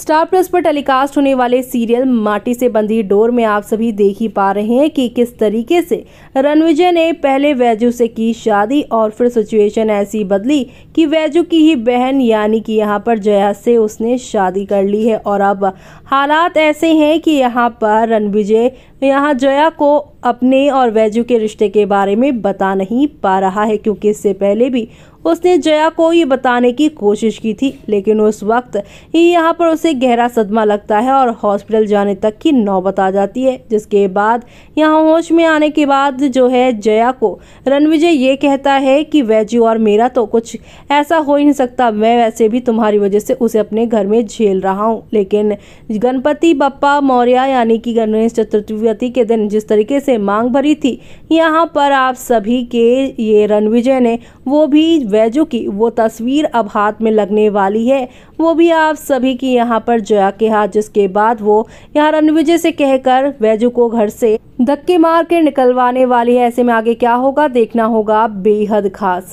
star plus पर telecast होने वाले सीरियल माटी से बंधी डोर में आप सभी देख ही पा रहे हैं कि किस तरीके से रणविजय ने पहले वैजू से की शादी और फिर सिचुएशन ऐसी बदली कि वैजू की ही बहन यानी कि यहां पर जया से उसने शादी कर ली है और अब हालात ऐसे हैं कि यहां पर रणविजय यहां जया को अपने और वैजू के रिश्ते के बारे में बता नहीं पा रहा है क्योंकि इससे पहले भी उसने जया को ये बताने की कोशिश की थी लेकिन उस वक्त ही यहाँ पर उसे गहरा सदमा लगता है और हॉस्पिटल जाने तक की नौबत आ जाती है जिसके बाद यहाँ होश में आने के बाद जो है जया को रणविजय ये कहता है कि वैजू और मेरा तो कुछ ऐसा हो ही नहीं सकता मैं वैसे भी तुम्हारी वजह से उसे अपने घर में झेल रहा हूँ लेकिन गणपति बप्पा मौर्य यानी कि गणेश चतुर्थी के दिन जिस तरीके से से मांग भरी थी यहाँ पर आप सभी के ये रणविजय ने वो भी वैजू की वो तस्वीर अब हाथ में लगने वाली है वो भी आप सभी की यहाँ पर जया के हाथ जिसके बाद वो यहाँ रणविजय से कहकर वैजू को घर से धक्के मार के निकलवाने वाली है ऐसे में आगे क्या होगा देखना होगा बेहद खास